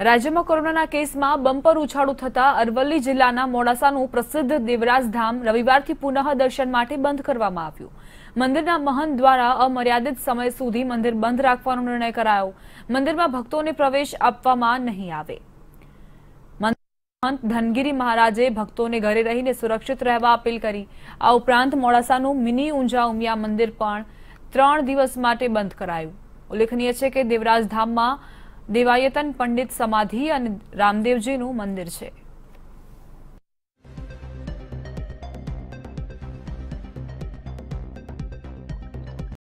રાજ્યમાં કોરોનાના કેસમાં બમ્પર ઉછાળો થતાં અરવલ્લી જિલ્લાના મોડાસાનું પ્રસિદ્ધ દેવરાજધામ રવિવારથી પુનઃ દર્શન માટે બંધ કરવામાં આવ્યું મંદિરના મહંત દ્વારા અમર્યાદિત સમય સુધી મંદિર બંધ રાખવાનો નિર્ણય કરાયો મંદિરમાં ભક્તોને પ્રવેશ આપવામાં નહીં આવે મહંત ધનગીરી મહારાજે ભક્તોને ઘરે રહીને સુરક્ષિત રહેવા અપીલ કરી આ ઉપરાંત મોડાસાનું મિની ઊંઝા ઉમિયા મંદિર પણ ત્રણ દિવસ માટે બંધ કરાયું ઉલ્લેખનીય છે કે દેવરાજધામમાં દેવાયતન પંડિત સમાધિ અને રામદેવજીનું મંદિર છે